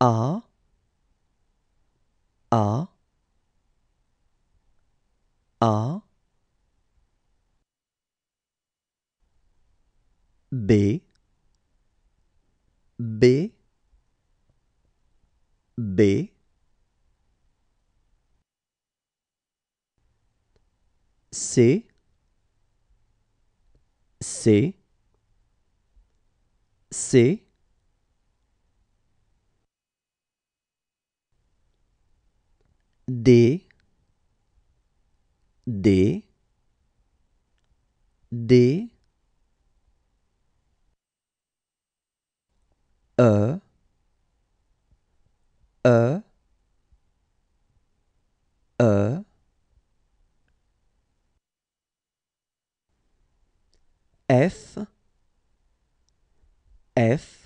A A A B B B C C C D D D E E E F F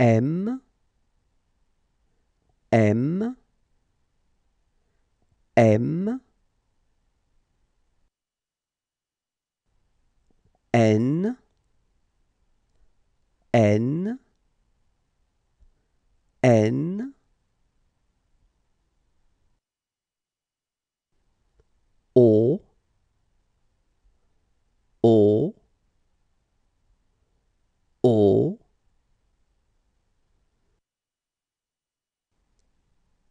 M, M, M, N, N,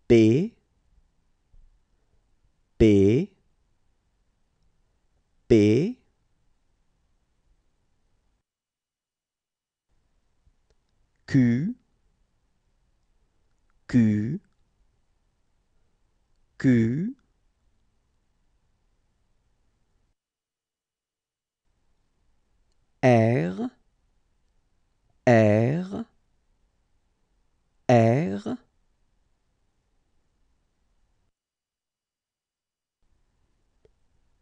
B B B Q Q Q R R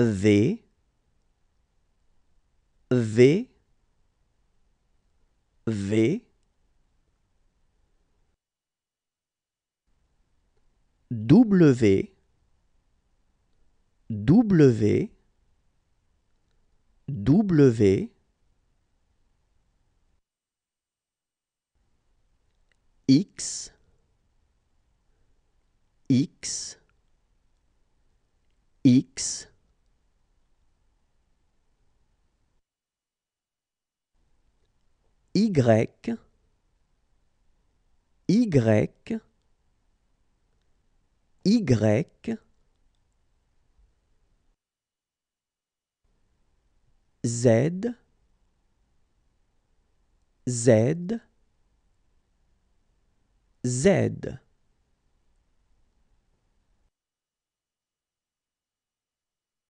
V V V W W W X X X Y, Y, Y, Z, Z, Z.